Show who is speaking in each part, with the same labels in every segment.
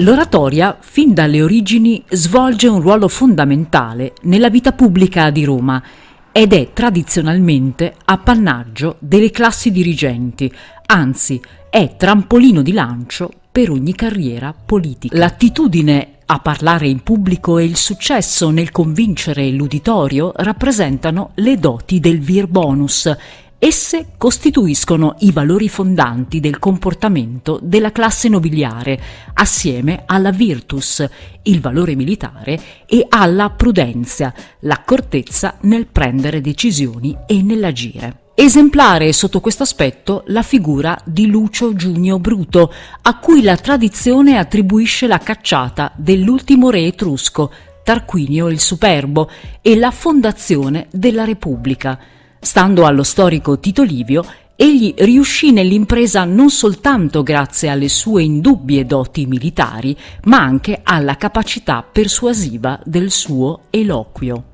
Speaker 1: L'oratoria, fin dalle origini, svolge un ruolo fondamentale nella vita pubblica di Roma ed è tradizionalmente appannaggio delle classi dirigenti, anzi è trampolino di lancio per ogni carriera politica. L'attitudine a parlare in pubblico e il successo nel convincere l'uditorio rappresentano le doti del vir bonus Esse costituiscono i valori fondanti del comportamento della classe nobiliare, assieme alla virtus, il valore militare, e alla prudenza, l'accortezza nel prendere decisioni e nell'agire. Esemplare sotto questo aspetto la figura di Lucio Giugno Bruto, a cui la tradizione attribuisce la cacciata dell'ultimo re etrusco, Tarquinio il Superbo, e la fondazione della Repubblica. Stando allo storico Tito Livio, egli riuscì nell'impresa non soltanto grazie alle sue indubbie doti militari, ma anche alla capacità persuasiva del suo eloquio.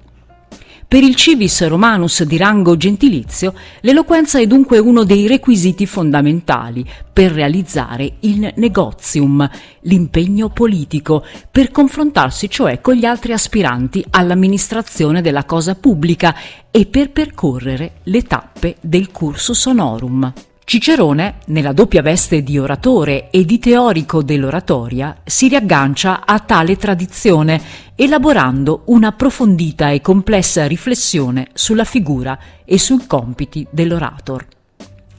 Speaker 1: Per il civis romanus di rango gentilizio, l'eloquenza è dunque uno dei requisiti fondamentali per realizzare il negozium, l'impegno politico, per confrontarsi cioè con gli altri aspiranti all'amministrazione della cosa pubblica e per percorrere le tappe del curso sonorum. Cicerone, nella doppia veste di oratore e di teorico dell'oratoria, si riaggancia a tale tradizione, elaborando un'approfondita e complessa riflessione sulla figura e sui compiti dell'orator.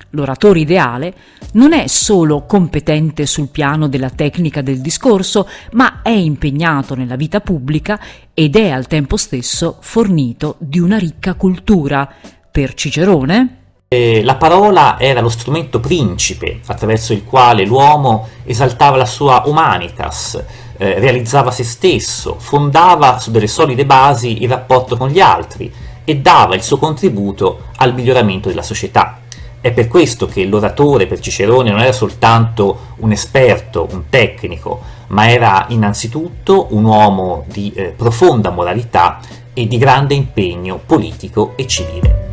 Speaker 1: L'oratore ideale non è solo competente sul piano della tecnica del discorso, ma è impegnato nella vita pubblica ed è al tempo stesso fornito di una ricca cultura. Per Cicerone,
Speaker 2: eh, la parola era lo strumento principe attraverso il quale l'uomo esaltava la sua humanitas, eh, realizzava se stesso, fondava su delle solide basi il rapporto con gli altri e dava il suo contributo al miglioramento della società. È per questo che l'oratore per Cicerone non era soltanto un esperto, un tecnico, ma era innanzitutto un uomo di eh, profonda moralità e di grande impegno politico e civile.